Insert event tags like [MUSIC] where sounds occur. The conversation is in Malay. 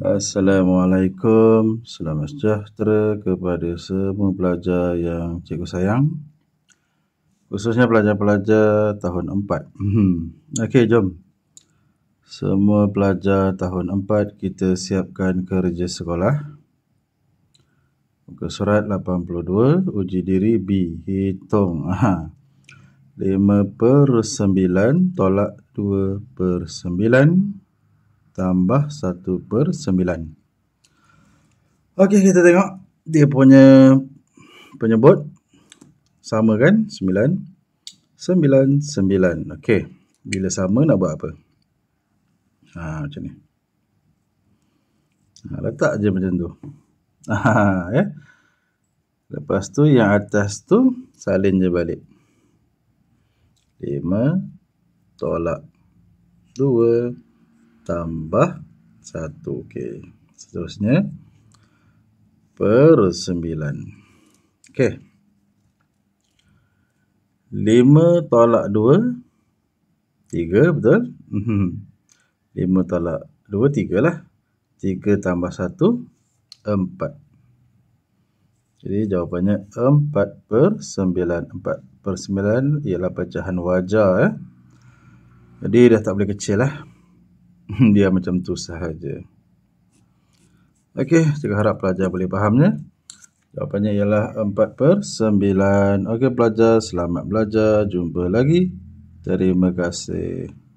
Assalamualaikum, selamat sejahtera kepada semua pelajar yang cikgu sayang Khususnya pelajar-pelajar tahun 4 hmm. Okey, jom Semua pelajar tahun 4, kita siapkan kerja sekolah Muka surat 82, uji diri B, hitung Aha. 5 per 9, tolak 2 per 9 tambah 1 per 9. Okey, kita tengok dia punya penyebut. Sama kan? 9. 9, 9. Okey. Bila sama nak buat apa? Ha, macam ni. Ha, letak je macam tu. Ha, [LAUGHS] ya. Lepas tu yang atas tu salin je balik. 5 tolak tambah 1. Okey. Seterusnya per 9. Okey. 5 tolak 2 3 betul? 5 mhm. tolak 2 3 lah. 3 tambah 1 4. Jadi jawapannya 4 per 9. 4 per 9 ialah pecahan wajar. Eh. Jadi dah tak boleh kecil lah. Eh. [LAUGHS] dia macam tu sahaja. Okey, saya harap pelajar boleh fahamnya. Jawapannya ialah 4 per 9. Okey, pelajar selamat belajar. Jumpa lagi. Terima kasih.